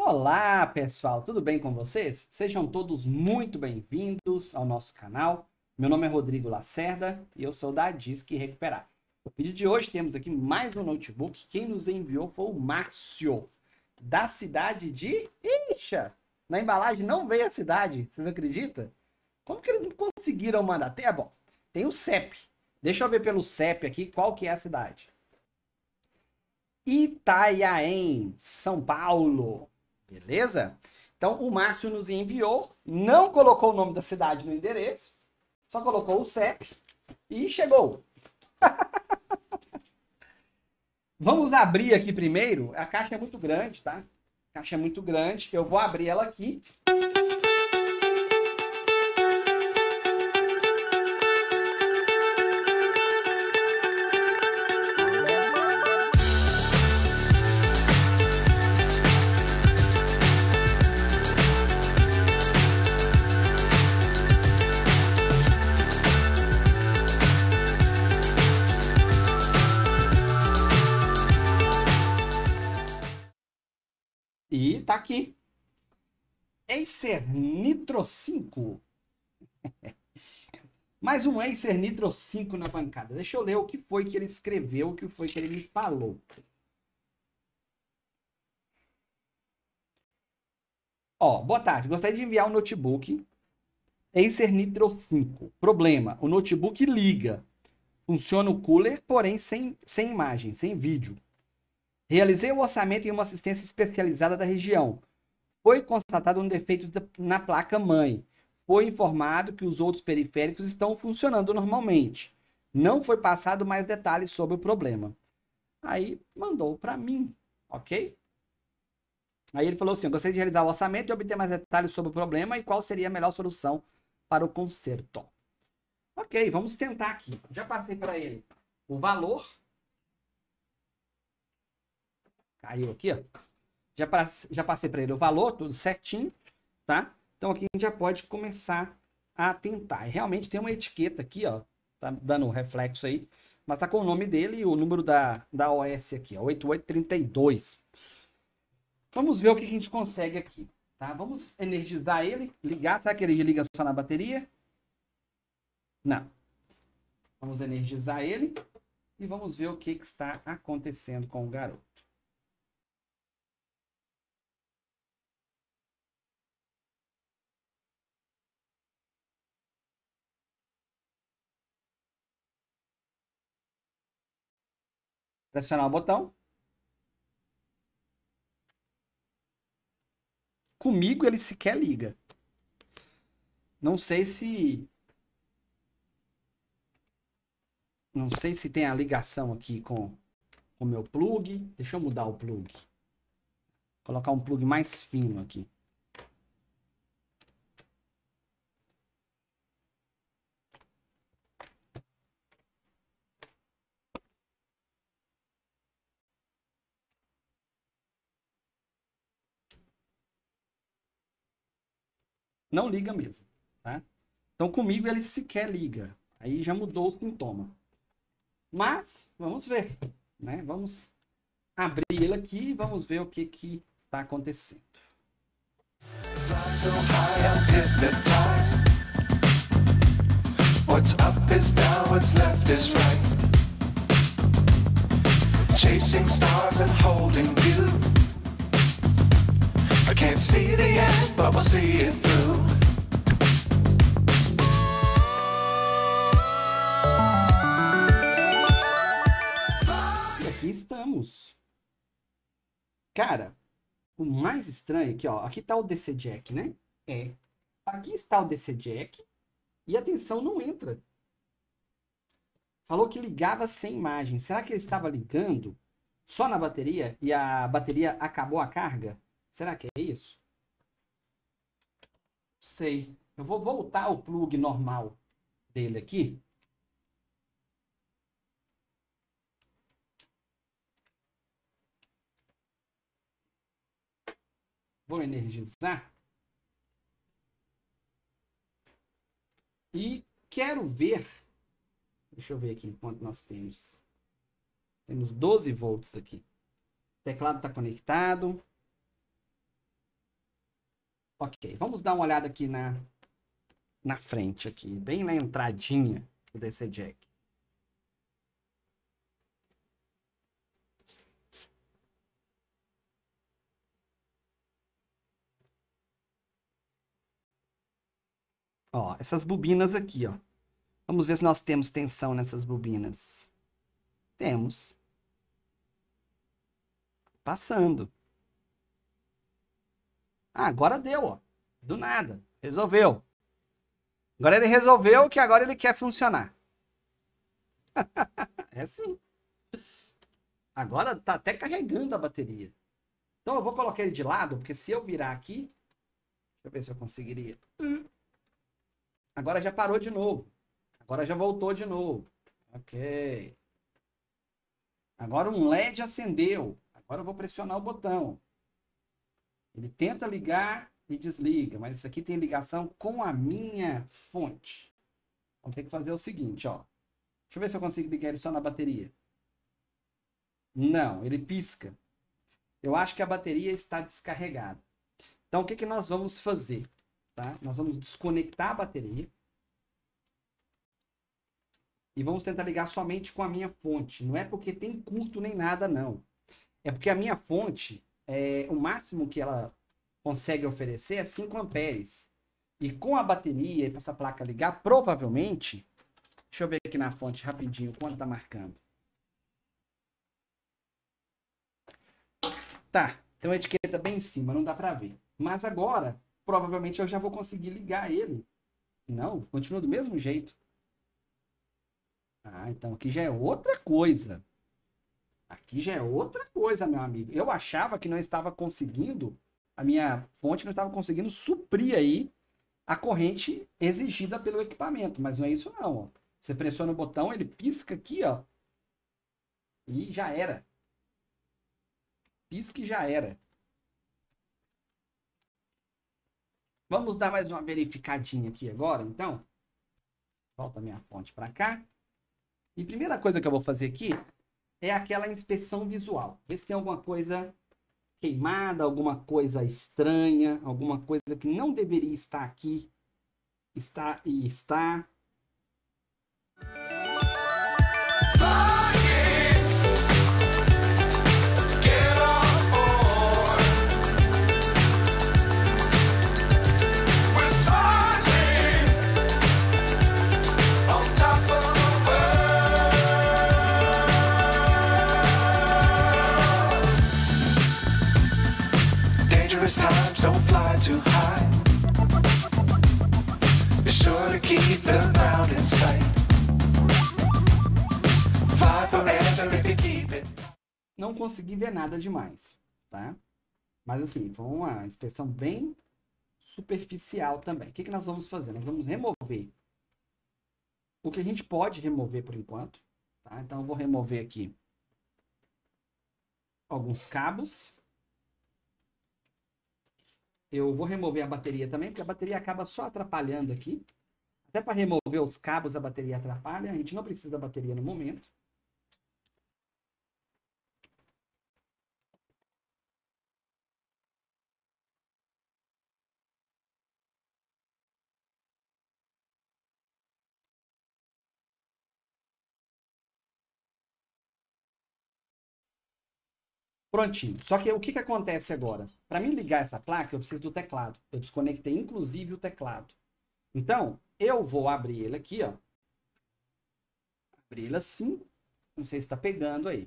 Olá, pessoal, tudo bem com vocês? Sejam todos muito bem-vindos ao nosso canal. Meu nome é Rodrigo Lacerda e eu sou da Disque Recuperar. No vídeo de hoje temos aqui mais um notebook. Quem nos enviou foi o Márcio, da cidade de Ixa. Na embalagem não veio a cidade, vocês acreditam? Como que eles não conseguiram mandar? Até ah, bom, tem o CEP. Deixa eu ver pelo CEP aqui qual que é a cidade. Itaiaém, São Paulo. Beleza? Então, o Márcio nos enviou, não colocou o nome da cidade no endereço, só colocou o CEP e chegou. Vamos abrir aqui primeiro. A caixa é muito grande, tá? A caixa é muito grande. Eu vou abrir ela aqui. Acer Nitro 5. Mais um Acer Nitro 5 na bancada. Deixa eu ler o que foi que ele escreveu, o que foi que ele me falou. Ó, boa tarde. Gostaria de enviar um notebook Acer Nitro 5. Problema: o notebook liga. Funciona o cooler, porém sem, sem imagem, sem vídeo. Realizei o orçamento em uma assistência especializada da região. Foi constatado um defeito na placa mãe. Foi informado que os outros periféricos estão funcionando normalmente. Não foi passado mais detalhes sobre o problema. Aí mandou para mim, ok? Aí ele falou assim: gostaria de realizar o orçamento e obter mais detalhes sobre o problema e qual seria a melhor solução para o conserto. Ok, vamos tentar aqui. Já passei para ele o valor. Caiu aqui, ó. Já, já passei para ele o valor, tudo certinho, tá? Então aqui a gente já pode começar a tentar. E realmente tem uma etiqueta aqui, ó, tá dando um reflexo aí, mas tá com o nome dele e o número da, da OS aqui, ó, 8832. Vamos ver o que a gente consegue aqui, tá? Vamos energizar ele, ligar, será que ele liga só na bateria? Não. Vamos energizar ele e vamos ver o que, que está acontecendo com o garoto. Pressionar o botão. Comigo ele sequer liga. Não sei se. Não sei se tem a ligação aqui com o meu plug. Deixa eu mudar o plug. Colocar um plug mais fino aqui. Não liga mesmo, tá? Então comigo ele sequer liga. Aí já mudou o sintoma. Mas vamos ver, né? Vamos abrir ele aqui e vamos ver o que que está acontecendo. What's up is down, what's left is right. Chasing stars and holding you can't see the end, but we'll see it through. E aqui estamos. Cara, o mais estranho aqui, ó. Aqui tá o DC Jack, né? É. Aqui está o DC Jack e a tensão não entra. Falou que ligava sem imagem. Será que ele estava ligando só na bateria e a bateria acabou a carga? Será que é isso? Sei. Eu vou voltar ao plug normal dele aqui. Vou energizar. E quero ver. Deixa eu ver aqui quanto nós temos. Temos 12 volts aqui. O teclado está conectado. Ok, vamos dar uma olhada aqui na, na frente, aqui, bem na entradinha do DC Jack. Ó, essas bobinas aqui, ó. Vamos ver se nós temos tensão nessas bobinas. Temos. Passando. Ah, agora deu, ó. Do nada. Resolveu. Agora ele resolveu que agora ele quer funcionar. é assim. Agora tá até carregando a bateria. Então eu vou colocar ele de lado, porque se eu virar aqui. Deixa eu ver se eu conseguiria. Agora já parou de novo. Agora já voltou de novo. Ok. Agora um LED acendeu. Agora eu vou pressionar o botão. Ele tenta ligar e desliga, mas isso aqui tem ligação com a minha fonte. Vamos ter que fazer o seguinte, ó. Deixa eu ver se eu consigo ligar ele só na bateria. Não, ele pisca. Eu acho que a bateria está descarregada. Então, o que, que nós vamos fazer? Tá? Nós vamos desconectar a bateria. E vamos tentar ligar somente com a minha fonte. Não é porque tem curto nem nada, não. É porque a minha fonte, é, o máximo que ela consegue oferecer é 5 amperes. E com a bateria e essa placa ligar, provavelmente, deixa eu ver aqui na fonte rapidinho quanto está marcando. Tá, tem uma etiqueta bem em cima, não dá para ver. Mas agora, provavelmente eu já vou conseguir ligar ele. Não, continua do mesmo jeito. Ah, então aqui já é outra coisa. Aqui já é outra coisa, meu amigo. Eu achava que não estava conseguindo, a minha fonte não estava conseguindo suprir aí a corrente exigida pelo equipamento, mas não é isso não. Ó. Você pressiona o botão, ele pisca aqui, ó, e já era. Pisca e já era. Vamos dar mais uma verificadinha aqui agora, então. Volta minha fonte para cá. E primeira coisa que eu vou fazer aqui é aquela inspeção visual. Ver se tem alguma coisa queimada, alguma coisa estranha, alguma coisa que não deveria estar aqui, está e está. Be sure to keep the in sight. Não consegui ver nada demais, tá? Mas assim, foi uma inspeção bem superficial também. O que, que nós vamos fazer? Nós vamos remover o que a gente pode remover por enquanto. Tá? Então, eu vou remover aqui alguns cabos. Eu vou remover a bateria também, porque a bateria acaba só atrapalhando aqui. Até para remover os cabos, a bateria atrapalha. A gente não precisa da bateria no momento. Prontinho. Só que o que, que acontece agora? Para mim ligar essa placa, eu preciso do teclado. Eu desconectei inclusive o teclado. Então, eu vou abrir ele aqui, ó. Abrir ele assim. Não sei se está pegando aí.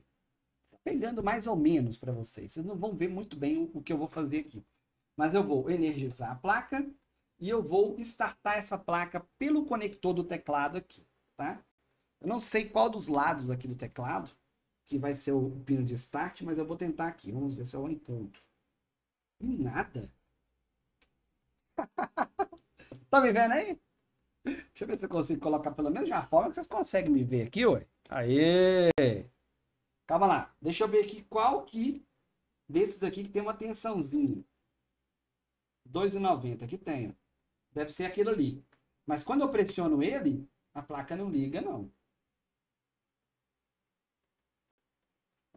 Tá pegando mais ou menos para vocês. Vocês não vão ver muito bem o, o que eu vou fazer aqui. Mas eu vou energizar a placa e eu vou startar essa placa pelo conector do teclado aqui, tá? Eu não sei qual dos lados aqui do teclado que vai ser o pino de start, mas eu vou tentar aqui. Vamos ver se eu encontro. Nada. tá me vendo aí? Deixa eu ver se eu consigo colocar pelo menos de uma forma que vocês conseguem me ver aqui, ué. Aê! Calma lá. Deixa eu ver aqui qual que desses aqui que tem uma tensãozinha. 2,90. que tem. Deve ser aquilo ali. Mas quando eu pressiono ele, a placa não liga, não.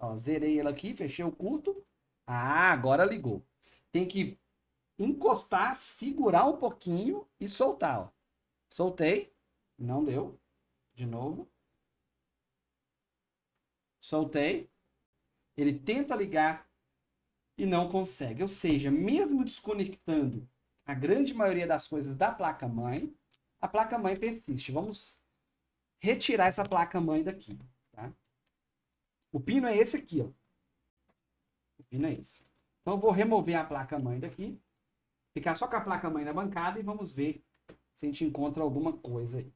Ó, zerei ela aqui, fechei o culto. Ah, agora ligou. Tem que encostar, segurar um pouquinho e soltar. Ó. Soltei, não deu. De novo. Soltei. Ele tenta ligar e não consegue. Ou seja, mesmo desconectando a grande maioria das coisas da placa-mãe, a placa-mãe persiste. Vamos retirar essa placa-mãe daqui. O pino é esse aqui, ó. O pino é esse. Então, eu vou remover a placa-mãe daqui, ficar só com a placa-mãe na bancada e vamos ver se a gente encontra alguma coisa aí.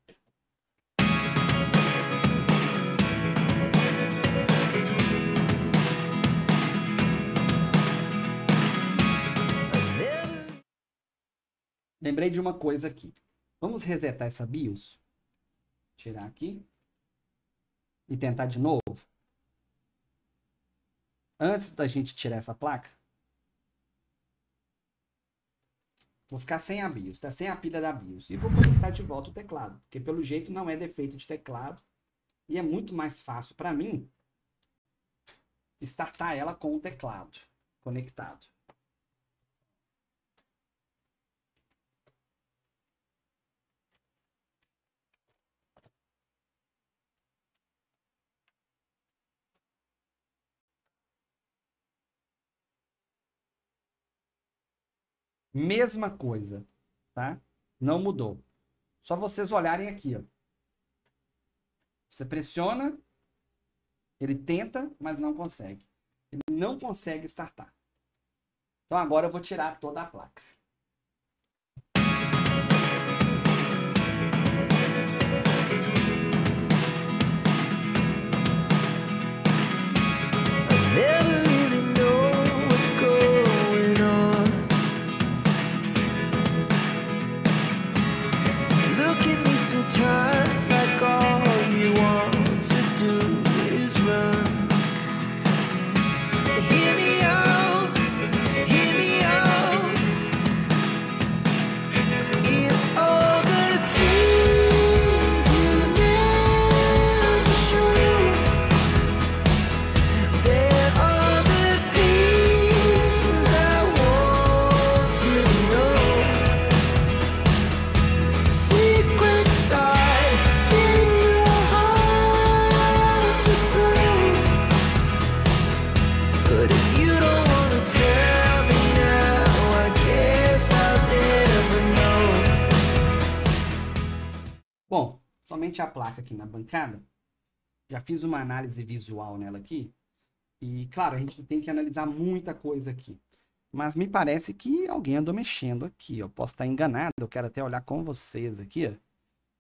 Lembrei de uma coisa aqui. Vamos resetar essa BIOS. Tirar aqui. E tentar de novo antes da gente tirar essa placa, vou ficar sem a BIOS, tá? Sem a pilha da BIOS. E vou conectar de volta o teclado, porque pelo jeito não é defeito de teclado. E é muito mais fácil para mim startar ela com o teclado conectado. Mesma coisa, tá? Não mudou. Só vocês olharem aqui, ó. Você pressiona, ele tenta, mas não consegue. Ele não consegue startar. Então agora eu vou tirar toda a placa. a placa aqui na bancada. Já fiz uma análise visual nela aqui. E, claro, a gente tem que analisar muita coisa aqui. Mas me parece que alguém andou mexendo aqui. Eu posso estar enganado, eu quero até olhar com vocês aqui. Ó.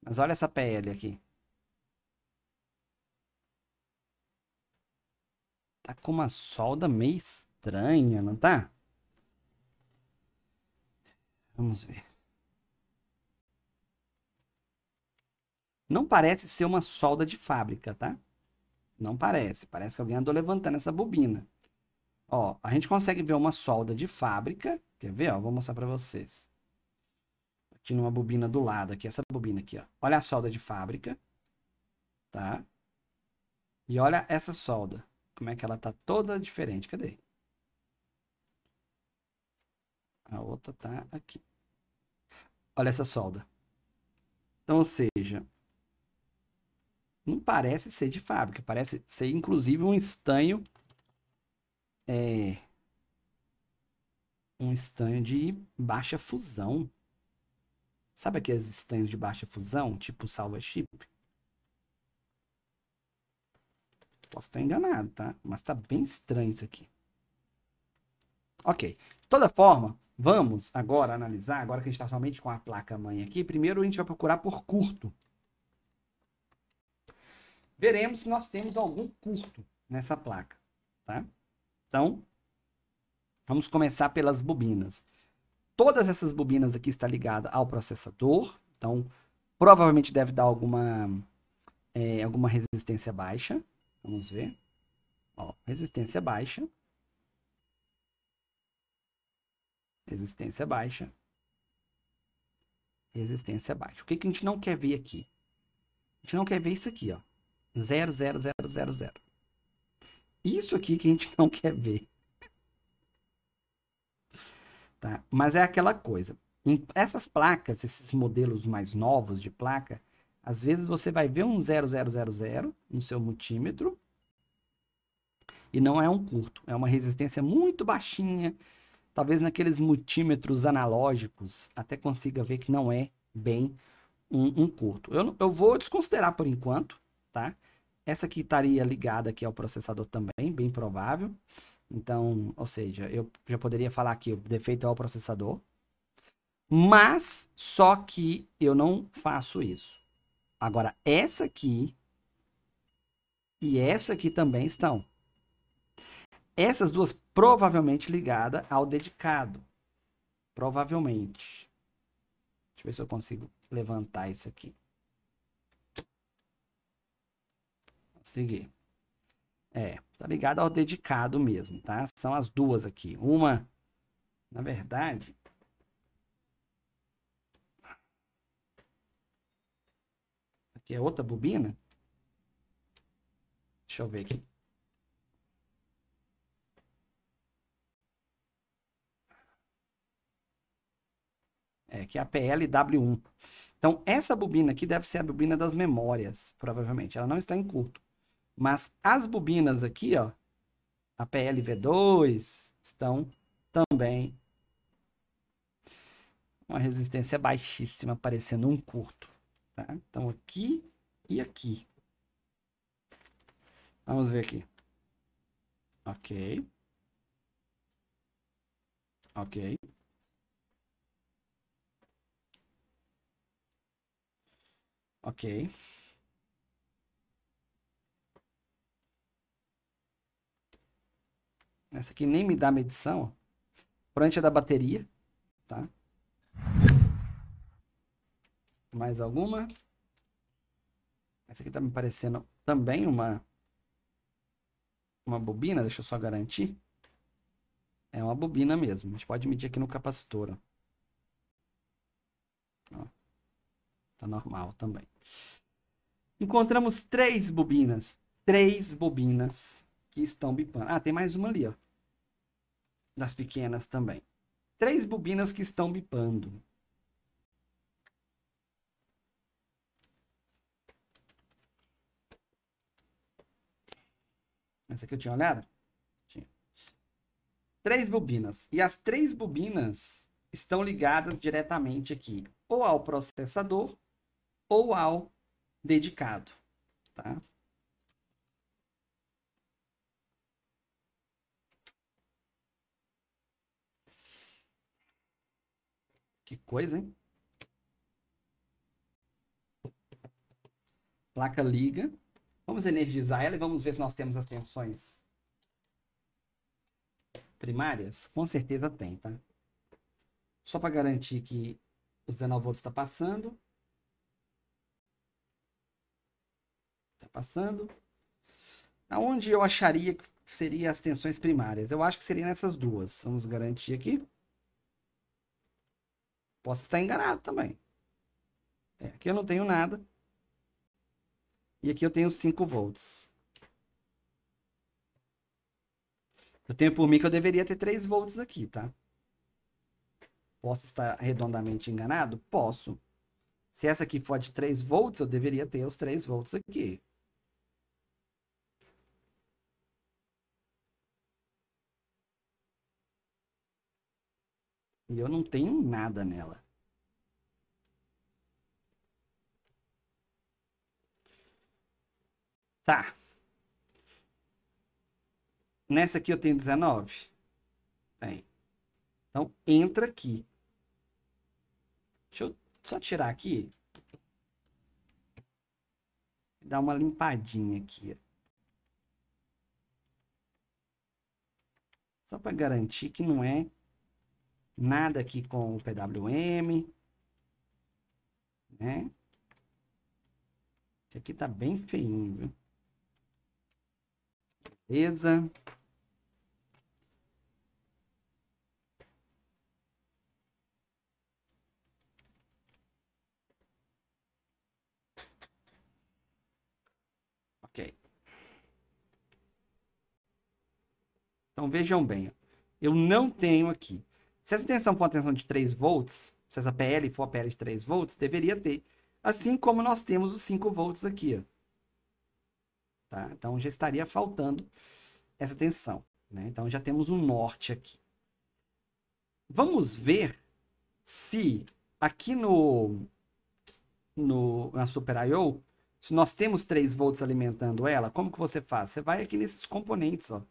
Mas olha essa pele aqui. Tá com uma solda meio estranha, não tá? Vamos ver. Não parece ser uma solda de fábrica, tá? Não parece. Parece que alguém andou levantando essa bobina. Ó, a gente consegue ver uma solda de fábrica. Quer ver? Ó, vou mostrar para vocês. Aqui numa bobina do lado, aqui, essa bobina aqui, ó. Olha a solda de fábrica, tá? E olha essa solda. Como é que ela tá toda diferente. Cadê? A outra tá aqui. Olha essa solda. Então, ou seja, não parece ser de fábrica, parece ser inclusive um estanho. É, um estanho de baixa fusão. Sabe aqueles estanhos de baixa fusão, tipo salva chip? Posso estar enganado, tá? Mas tá bem estranho isso aqui. Ok. De toda forma, vamos agora analisar, agora que a gente está somente com a placa-mãe aqui, primeiro a gente vai procurar por curto veremos se nós temos algum curto nessa placa, tá? Então, vamos começar pelas bobinas. Todas essas bobinas aqui estão ligadas ao processador, então provavelmente deve dar alguma, é, alguma resistência baixa. Vamos ver. Ó, resistência baixa. Resistência baixa. Resistência baixa. O que, que a gente não quer ver aqui? A gente não quer ver isso aqui, ó. Zero, zero, zero, zero, zero. Isso aqui que a gente não quer ver. Tá? Mas é aquela coisa. essas placas, esses modelos mais novos de placa, às vezes você vai ver um 0000 no seu multímetro e não é um curto, é uma resistência muito baixinha. Talvez naqueles multímetros analógicos até consiga ver que não é bem um, um curto. Eu, eu vou desconsiderar por enquanto, tá? Essa aqui estaria ligada aqui ao processador também, bem provável. Então, ou seja, eu já poderia falar que o defeito é o processador. Mas, só que eu não faço isso. Agora, essa aqui e essa aqui também estão. Essas duas provavelmente ligadas ao dedicado. Provavelmente. Deixa eu ver se eu consigo levantar isso aqui. seguir. É, tá ligado ao dedicado mesmo, tá? São as duas aqui. Uma, na verdade. Aqui é outra bobina. Deixa eu ver aqui. É, que é a PLW1. Então, essa bobina aqui deve ser a bobina das memórias, provavelmente. Ela não está em curto. Mas as bobinas aqui, ó, a PLV2, estão também uma resistência baixíssima, parecendo um curto. Tá? Então, aqui e aqui. Vamos ver aqui. Ok. Ok. Ok. Essa aqui nem me dá medição. Ó. é da bateria, tá? Mais alguma? Essa aqui tá me parecendo também uma uma bobina, deixa eu só garantir. É uma bobina mesmo. A gente pode medir aqui no capacitor. Ó. Tá normal também. Encontramos três bobinas. Três bobinas que estão bipando. Ah, tem mais uma ali, ó. Das pequenas também. Três bobinas que estão bipando. Essa aqui eu tinha olhado? Tinha. Três bobinas. E as três bobinas estão ligadas diretamente aqui, ou ao processador, ou ao dedicado, tá? Que coisa, hein? Placa liga. Vamos energizar ela e vamos ver se nós temos as tensões primárias. Com certeza tem, tá? Só para garantir que os 19 volts está passando. Está passando. Aonde eu acharia que seriam as tensões primárias? Eu acho que seria nessas duas. Vamos garantir aqui. Posso estar enganado também. É, aqui eu não tenho nada. E aqui eu tenho 5 volts. Eu tenho por mim que eu deveria ter 3 volts aqui, tá? Posso estar redondamente enganado? Posso. Se essa aqui for de 3 volts, eu deveria ter os 3 volts aqui. E eu não tenho nada nela. Tá. Nessa aqui eu tenho 19. Tem. Então, entra aqui. Deixa eu só tirar aqui. Dar uma limpadinha aqui. Só para garantir que não é Nada aqui com o PWM. Né? aqui tá bem feinho, viu? Beleza. Então vejam bem, eu não tenho aqui se essa tensão for uma tensão de 3 volts, se essa PL for a PL de 3 volts, deveria ter. Assim como nós temos os 5 volts aqui. Ó. Tá? Então já estaria faltando essa tensão. Né? Então já temos um norte aqui. Vamos ver se aqui no, no na Super I.O., se nós temos 3 volts alimentando ela, como que você faz? Você vai aqui nesses componentes ó,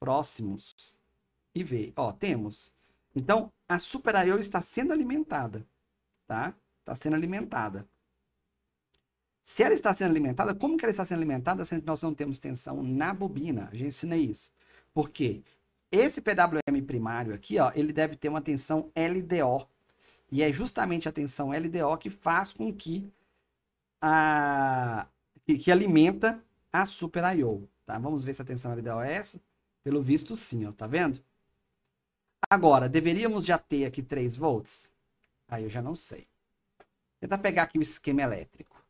próximos e vê. Ó, temos então, a Super IO está sendo alimentada, tá? Está sendo alimentada. Se ela está sendo alimentada, como que ela está sendo alimentada se nós não temos tensão na bobina? A gente ensina isso. Por quê? Esse PWM primário aqui, ó, ele deve ter uma tensão LDO. E é justamente a tensão LDO que faz com que a que, que alimenta a Super IO, tá? Vamos ver se a tensão LDO é essa. Pelo visto sim, ó, tá vendo? Agora, deveríamos já ter aqui 3 volts? Aí eu já não sei. Tentar pegar aqui o esquema elétrico.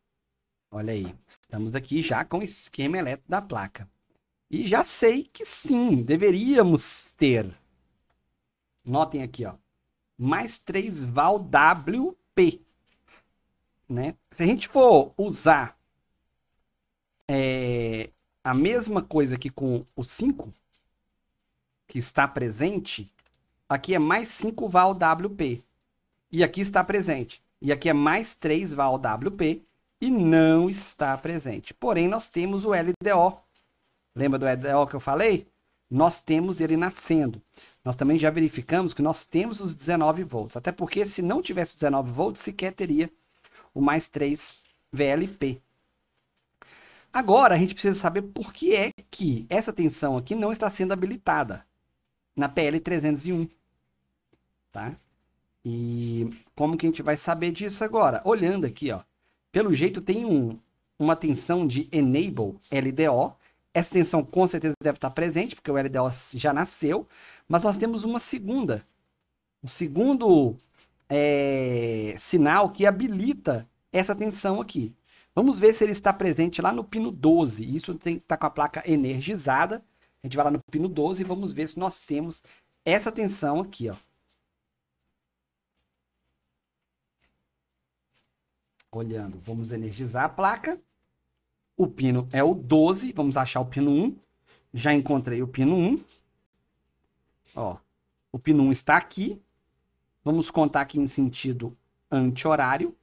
Olha aí, estamos aqui já com o esquema elétrico da placa. E já sei que sim, deveríamos ter. Notem aqui, ó. Mais 3 val WP. Né? Se a gente for usar é, a mesma coisa aqui com o 5, que está presente, Aqui é mais 5 val WP. E aqui está presente. E aqui é mais 3 val WP e não está presente. Porém, nós temos o LDO. Lembra do LDO que eu falei? Nós temos ele nascendo. Nós também já verificamos que nós temos os 19 volts. Até porque se não tivesse 19 volts, sequer teria o mais 3 VLP. Agora, a gente precisa saber por que é que essa tensão aqui não está sendo habilitada na PL 301 tá? E como que a gente vai saber disso agora? Olhando aqui, ó. Pelo jeito tem um, uma tensão de enable LDO. Essa tensão com certeza deve estar presente, porque o LDO já nasceu. Mas nós temos uma segunda. Um segundo é, sinal que habilita essa tensão aqui. Vamos ver se ele está presente lá no pino 12. Isso tem que tá estar com a placa energizada. A gente vai lá no pino 12 e vamos ver se nós temos essa tensão aqui, ó. olhando, vamos energizar a placa. O pino é o 12, vamos achar o pino 1. Já encontrei o pino 1. Ó, o pino 1 está aqui. Vamos contar aqui em sentido anti-horário.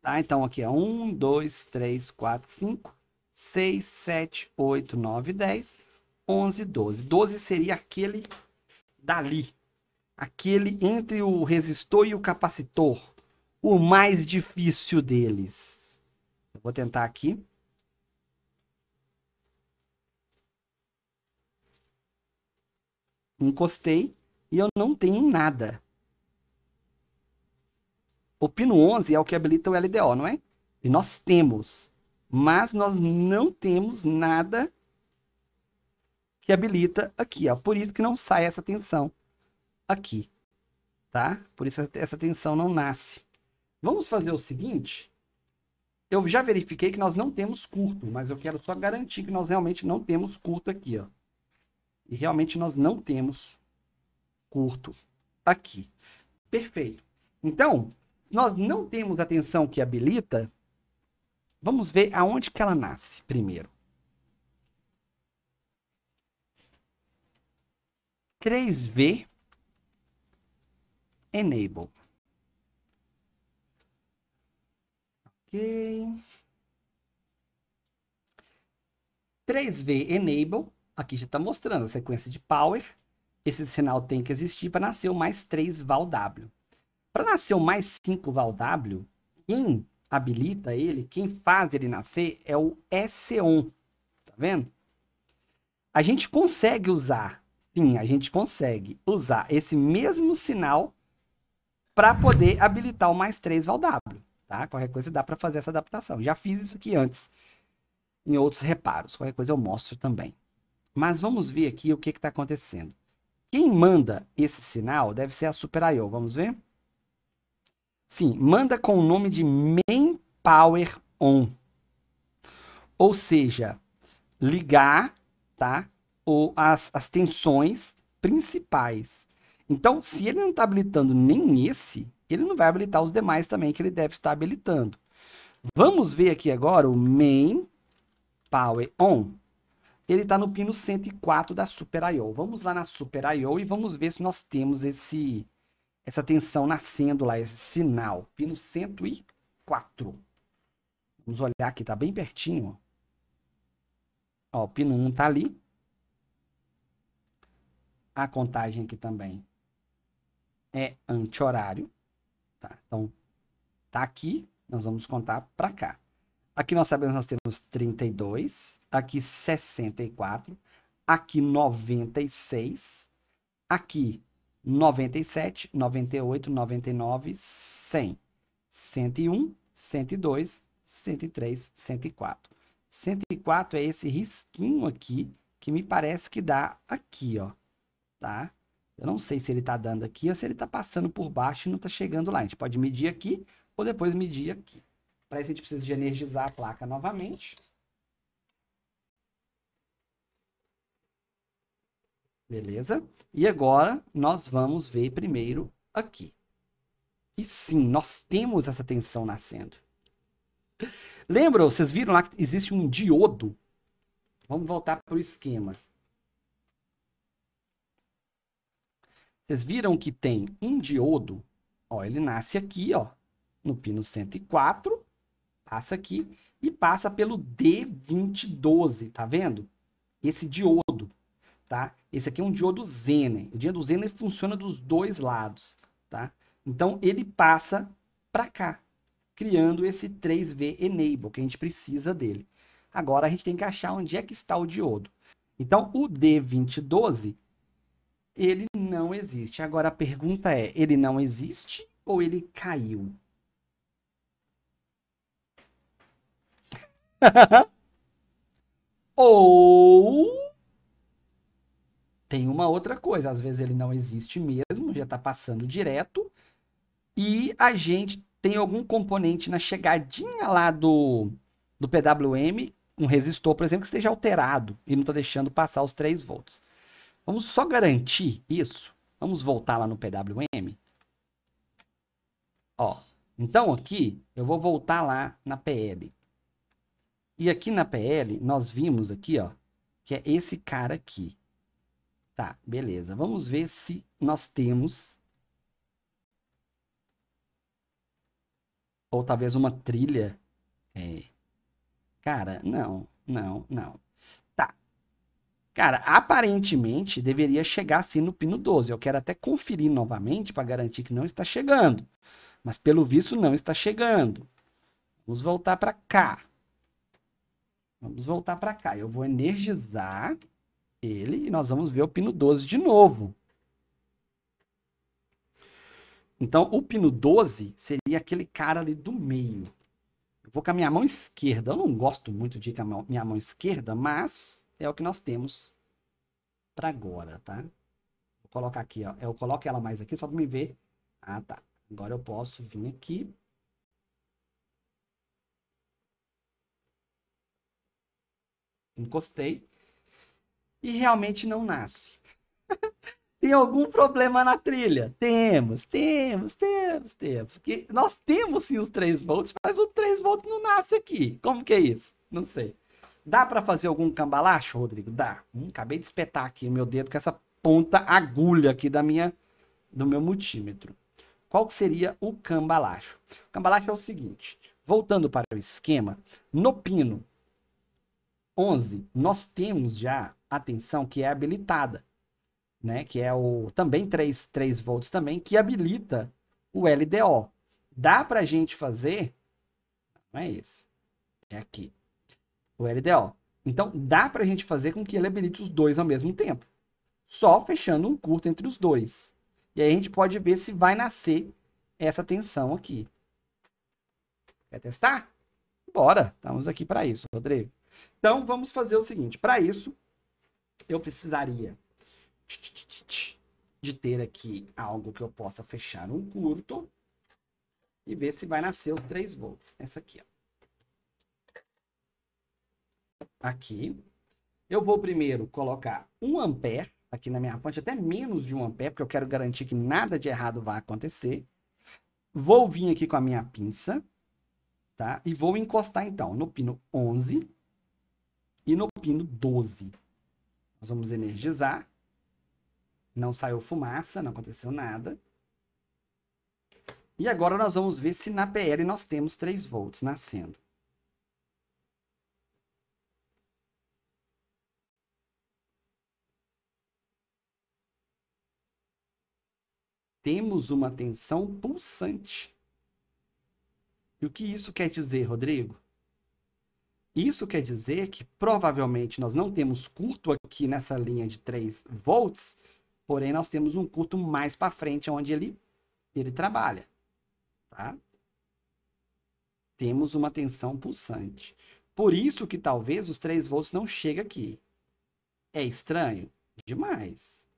Tá? Então, aqui é 1, 2, 3, 4, 5, 6, 7, 8, 9, 10, 11, 12. 12 seria aquele dali. Aquele entre o resistor e o capacitor o mais difícil deles. Eu vou tentar aqui. Encostei e eu não tenho nada. O pino 11 é o que habilita o LDO, não é? E nós temos, mas nós não temos nada que habilita aqui, ó. Por isso que não sai essa tensão aqui, tá? Por isso essa tensão não nasce. Vamos fazer o seguinte. Eu já verifiquei que nós não temos curto, mas eu quero só garantir que nós realmente não temos curto aqui, ó. E realmente nós não temos curto aqui. Perfeito. Então, se nós não temos a tensão que habilita, vamos ver aonde que ela nasce primeiro. 3 v enable. Ok. 3V Enable, aqui já está mostrando a sequência de Power. Esse sinal tem que existir para nascer o mais 3 val W. Para nascer o mais 5 val W, quem habilita ele, quem faz ele nascer é o S1, Tá vendo? A gente consegue usar, sim, a gente consegue usar esse mesmo sinal para poder habilitar o mais 3 val W tá? Qualquer coisa dá para fazer essa adaptação. Já fiz isso aqui antes, em outros reparos. Qualquer coisa eu mostro também. Mas vamos ver aqui o que está acontecendo. Quem manda esse sinal deve ser a Super I.O. Vamos ver? Sim, manda com o nome de Main Power On. Ou seja, ligar tá? ou as, as tensões principais. Então, se ele não está habilitando nem esse, ele não vai habilitar os demais também que ele deve estar habilitando. Vamos ver aqui agora o main power on. Ele está no pino 104 da Super I.O. Vamos lá na Super I.O. e vamos ver se nós temos esse, essa tensão nascendo lá, esse sinal. Pino 104. Vamos olhar aqui, está bem pertinho. Ó, o pino 1 está ali. A contagem aqui também é anti-horário. Tá? Então, tá aqui, nós vamos contar para cá. Aqui nós sabemos nós temos 32, aqui 64, aqui 96, aqui 97, 98, 99, 100, 101, 102, 103, 104. 104 é esse risquinho aqui que me parece que dá aqui, ó, tá? Eu não sei se ele está dando aqui ou se ele está passando por baixo e não está chegando lá. A gente pode medir aqui ou depois medir aqui. Para isso a gente precisa de energizar a placa novamente. Beleza? E agora nós vamos ver primeiro aqui. E sim, nós temos essa tensão nascendo. Lembram? Vocês viram lá que existe um diodo? Vamos voltar para o esquema. Vocês viram que tem um diodo, ó, ele nasce aqui, ó, no pino 104, passa aqui e passa pelo D2012, tá vendo? Esse diodo, tá? Esse aqui é um diodo Zener. O diodo Zener funciona dos dois lados, tá? Então ele passa para cá, criando esse 3V enable que a gente precisa dele. Agora a gente tem que achar onde é que está o diodo. Então o D2012 ele não existe. Agora a pergunta é: ele não existe ou ele caiu? ou tem uma outra coisa, às vezes ele não existe mesmo, já está passando direto, e a gente tem algum componente na chegadinha lá do, do PWM, um resistor, por exemplo, que esteja alterado e não está deixando passar os 3 volts. Vamos só garantir isso. Vamos voltar lá no PWM. Ó, então aqui eu vou voltar lá na PL. E aqui na PL nós vimos aqui, ó, que é esse cara aqui. Tá, beleza. Vamos ver se nós temos ou talvez uma trilha. É. Cara, não, não, não. Cara, aparentemente deveria chegar assim no pino 12. Eu quero até conferir novamente para garantir que não está chegando. Mas pelo visto não está chegando. Vamos voltar para cá. Vamos voltar para cá. Eu vou energizar ele e nós vamos ver o pino 12 de novo. Então, o pino 12 seria aquele cara ali do meio. Eu vou com a minha mão esquerda. Eu não gosto muito de ir com a minha mão esquerda, mas é o que nós temos para agora, tá? Vou colocar aqui, ó. Eu coloco ela mais aqui só para me ver. Ah, tá. Agora eu posso vir aqui. Encostei. E realmente não nasce. Tem algum problema na trilha? Temos, temos, temos, temos. Que nós temos sim os 3 volts, mas o 3 volts não nasce aqui. Como que é isso? Não sei. Dá para fazer algum cambalacho, Rodrigo? Dá. Hum, acabei de espetar aqui o meu dedo com essa ponta agulha aqui da minha, do meu multímetro. Qual que seria o cambalacho? O cambalacho é o seguinte, voltando para o esquema, no pino 11, nós temos já a tensão que é habilitada, né? Que é o também 3, 3 volts também, que habilita o LDO. Dá pra gente fazer, não é esse, é aqui o LDO. Então, dá para a gente fazer com que ele habilite os dois ao mesmo tempo, só fechando um curto entre os dois. E aí a gente pode ver se vai nascer essa tensão aqui. Quer testar? Bora, estamos aqui para isso, Rodrigo. Então, vamos fazer o seguinte. Para isso, eu precisaria de ter aqui algo que eu possa fechar um curto e ver se vai nascer os 3 volts. Essa aqui, ó. aqui. Eu vou primeiro colocar 1 ampere aqui na minha fonte, até menos de 1 ampere, porque eu quero garantir que nada de errado vai acontecer. Vou vir aqui com a minha pinça, tá? E vou encostar, então, no pino 11 e no pino 12. Nós vamos energizar. Não saiu fumaça, não aconteceu nada. E agora nós vamos ver se na PL nós temos 3 volts nascendo. Temos uma tensão pulsante. E o que isso quer dizer, Rodrigo? Isso quer dizer que provavelmente nós não temos curto aqui nessa linha de 3 volts, porém nós temos um curto mais para frente onde ele ele trabalha, tá? Temos uma tensão pulsante. Por isso que talvez os 3 volts não chegue aqui. É estranho demais.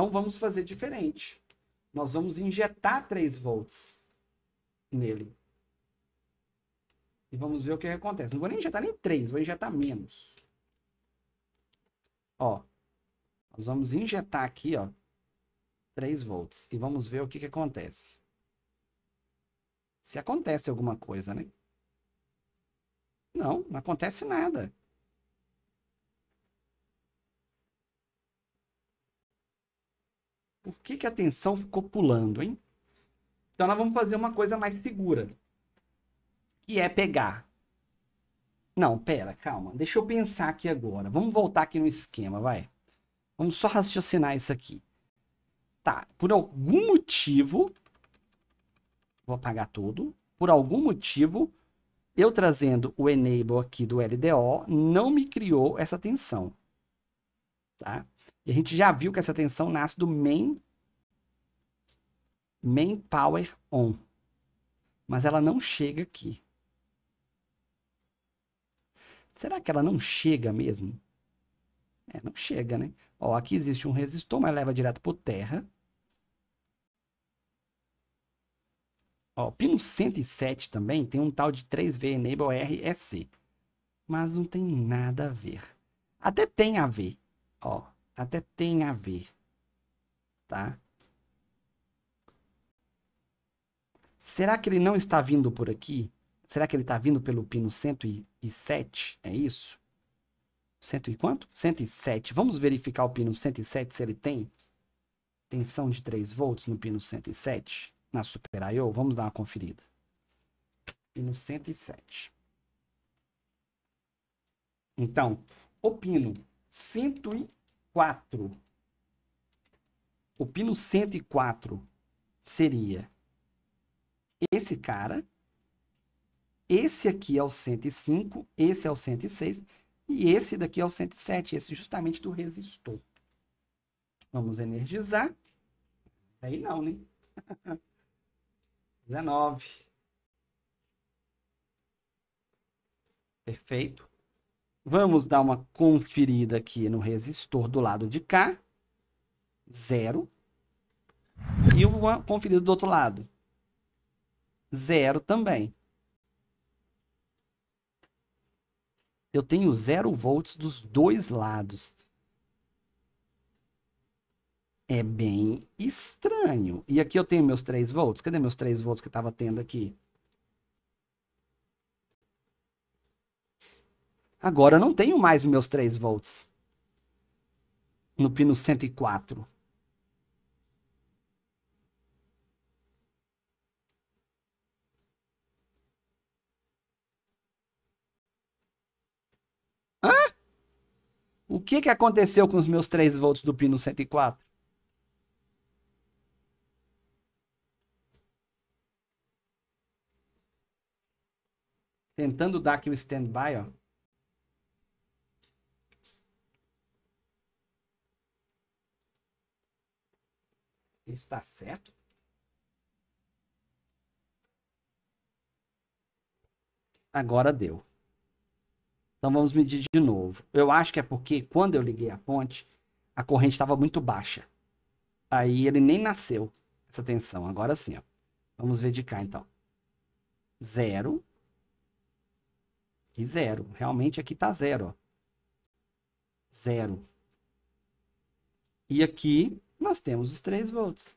Então vamos fazer diferente. Nós vamos injetar 3 volts nele. E vamos ver o que acontece. Não vou nem injetar nem 3, vou injetar menos. Ó. Nós vamos injetar aqui, ó, 3 volts. E vamos ver o que, que acontece. Se acontece alguma coisa, né? Não, não acontece nada. Por que, que a tensão ficou pulando, hein? Então nós vamos fazer uma coisa mais segura. Que é pegar. Não, pera, calma. Deixa eu pensar aqui agora. Vamos voltar aqui no esquema, vai. Vamos só raciocinar isso aqui. Tá, por algum motivo. Vou apagar tudo. Por algum motivo, eu trazendo o enable aqui do LDO, não me criou essa tensão. Tá? E a gente já viu que essa tensão nasce do main, main power on. Mas ela não chega aqui. Será que ela não chega mesmo? É, não chega, né? Ó, aqui existe um resistor, mas leva direto por terra. Ó, pino 107 também tem um tal de 3V Enable RSC. Mas não tem nada a ver. Até tem a ver, Ó, até tem a ver, tá? Será que ele não está vindo por aqui? Será que ele está vindo pelo pino 107? É isso? Cento e quanto? 107. Vamos verificar o pino 107 se ele tem tensão de 3 volts no pino 107, na Super I.O. Vamos dar uma conferida. Pino 107. Então, o pino 104. O pino 104 seria esse cara, esse aqui é o 105, esse é o 106 e esse daqui é o 107, esse justamente do resistor. Vamos energizar. Aí não, né? 19. Perfeito. Vamos dar uma conferida aqui no resistor do lado de cá. Zero. E uma conferida do outro lado. Zero também. Eu tenho zero volts dos dois lados. É bem estranho. E aqui eu tenho meus 3 volts. Cadê meus 3 volts que estava tendo aqui? Agora eu não tenho mais meus 3 volts no pino 104. Hã? O que, que aconteceu com os meus 3 volts do pino 104? Tentando dar aqui o stand-by, ó. Isso está certo? Agora deu. Então vamos medir de novo. Eu acho que é porque quando eu liguei a ponte, a corrente estava muito baixa. Aí ele nem nasceu essa tensão. Agora sim, ó. Vamos ver de cá então. Zero. E zero. Realmente aqui tá zero, ó. Zero. E aqui nós temos os 3 volts.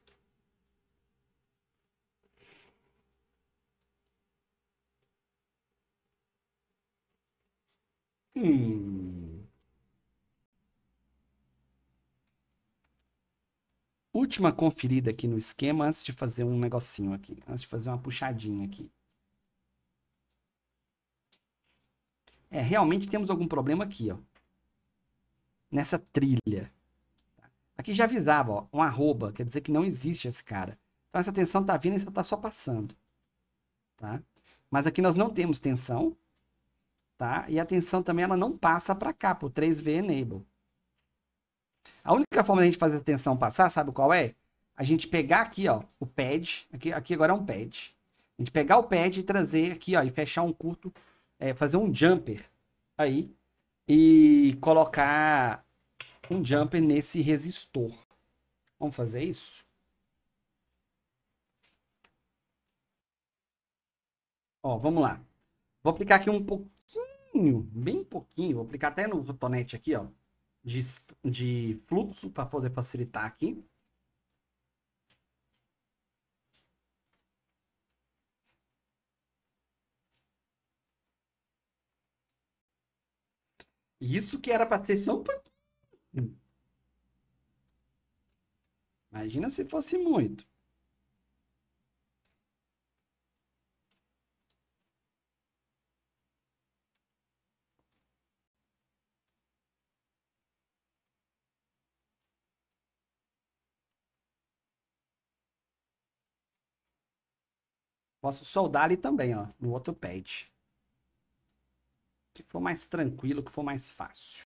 Hum. Última conferida aqui no esquema antes de fazer um negocinho aqui, antes de fazer uma puxadinha aqui. É, realmente temos algum problema aqui, ó. Nessa trilha. Aqui já avisava, ó, um arroba, quer dizer que não existe esse cara. Então essa tensão está vindo e está só passando. Tá? Mas aqui nós não temos tensão, tá? E a tensão também ela não passa para cá, para o 3V enable. A única forma de a gente fazer a tensão passar, sabe qual é? A gente pegar aqui, ó, o pad, aqui, aqui agora é um pad. A gente pegar o pad e trazer aqui, ó, e fechar um curto, é, fazer um jumper aí e colocar um jumper nesse resistor. Vamos fazer isso? Ó, vamos lá. Vou aplicar aqui um pouquinho, bem pouquinho. Vou aplicar até no botonete aqui, ó. De, de fluxo para poder facilitar aqui. Isso que era para ser só um pouquinho Imagina se fosse muito. Posso soldar ali também, ó, no outro pad. Que for mais tranquilo, que for mais fácil.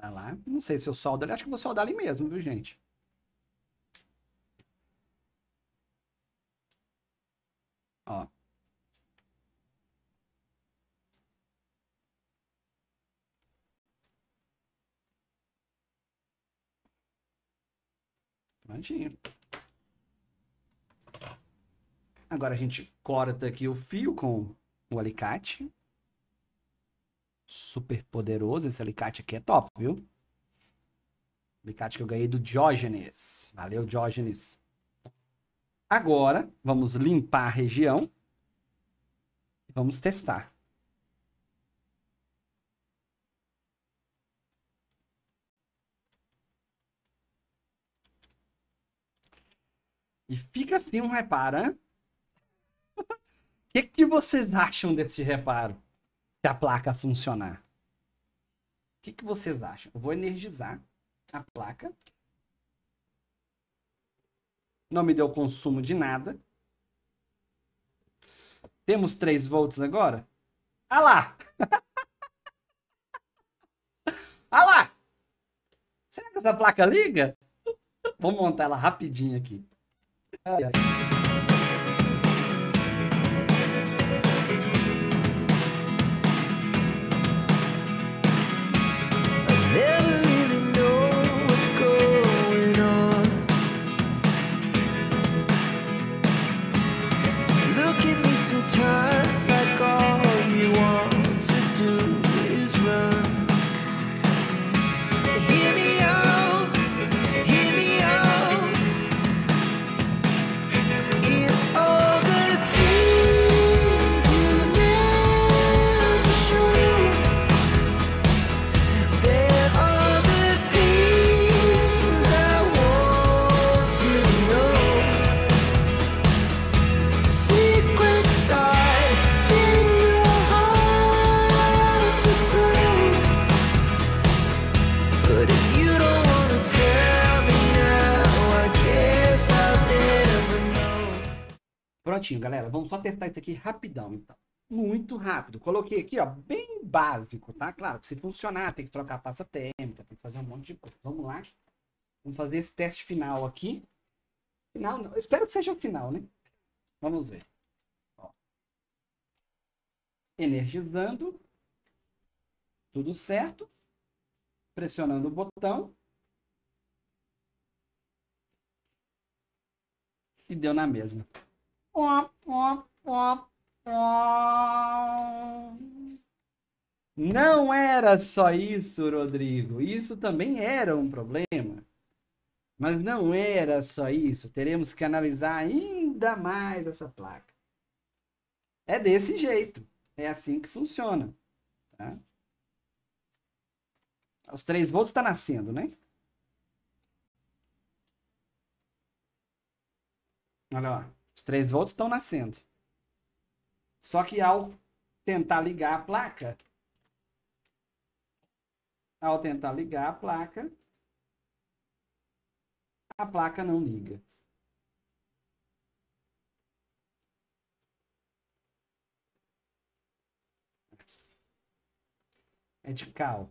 Tá lá. Não sei se eu soldo ali. Acho que vou soldar ali mesmo, viu, gente? Ó. Prontinho. Agora a gente corta aqui o fio com o alicate super poderoso. Esse alicate aqui é top, viu? Alicate que eu ganhei do Diógenes. Valeu, Diógenes. Agora, vamos limpar a região. E vamos testar. E fica assim um reparo, O que, que vocês acham desse reparo? se a placa funcionar. O que, que vocês acham? Eu vou energizar a placa. Não me deu consumo de nada. Temos 3 volts agora? Ah lá! ah lá! Será que essa placa liga? Vou montar ela rapidinho aqui. Ai, ai. galera, vamos só testar isso aqui rapidão, então. Muito rápido. Coloquei aqui, ó, bem básico, tá? Claro que se funcionar, tem que trocar a pasta térmica, tem que fazer um monte de coisa. Vamos lá. Vamos fazer esse teste final aqui. Final, não. espero que seja o final, né? Vamos ver. Ó. Energizando. Tudo certo. Pressionando o botão. E deu na mesma. Não era só isso, Rodrigo. Isso também era um problema. Mas não era só isso. Teremos que analisar ainda mais essa placa. É desse jeito. É assim que funciona. Tá? Os 3 volts está nascendo, né? Olha lá. Os 3 volts estão nascendo. Só que ao tentar ligar a placa, ao tentar ligar a placa, a placa não liga. É de cal.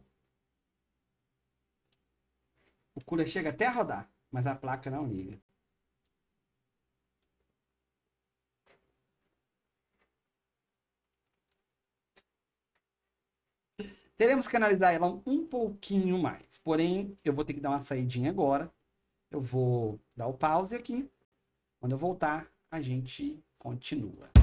O cooler chega até a rodar, mas a placa não liga. Teremos que analisar ela um pouquinho mais. Porém, eu vou ter que dar uma saidinha agora. Eu vou dar o pause aqui. Quando eu voltar, a gente continua.